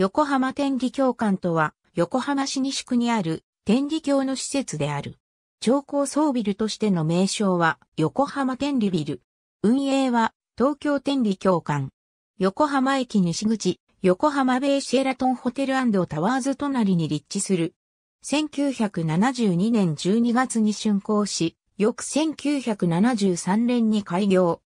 横浜天理教館とは、横浜市西区にある天理教の施設である。超高層ビルとしての名称は、横浜天理ビル。運営は、東京天理教館。横浜駅西口、横浜ベイシェラトンホテルタワーズ隣に立地する。1972年12月に竣工し、翌1973年に開業。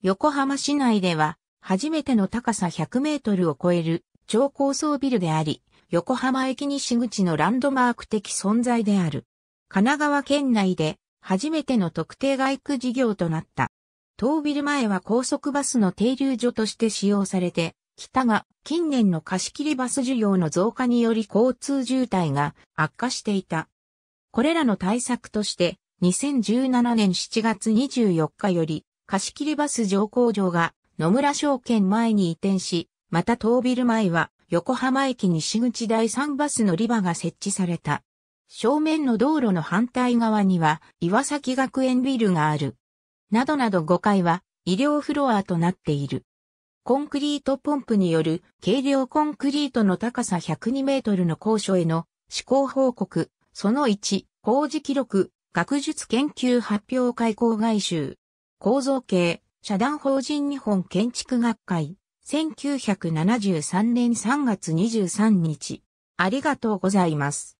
横浜市内では、初めての高さ100メートルを超える超高層ビルであり、横浜駅西口のランドマーク的存在である。神奈川県内で初めての特定外区事業となった。当ビル前は高速バスの停留所として使用されて、北が近年の貸し切りバス需要の増加により交通渋滞が悪化していた。これらの対策として、2017年7月24日より貸し切りバス乗降場が野村証券前に移転し、また東ビル前は横浜駅西口第3バス乗り場が設置された。正面の道路の反対側には岩崎学園ビルがある。などなど5階は医療フロアとなっている。コンクリートポンプによる軽量コンクリートの高さ102メートルの高所への施行報告、その1、工事記録、学術研究発表会公外集、構造系、社団法人日本建築学会、1973年3月23日。ありがとうございます。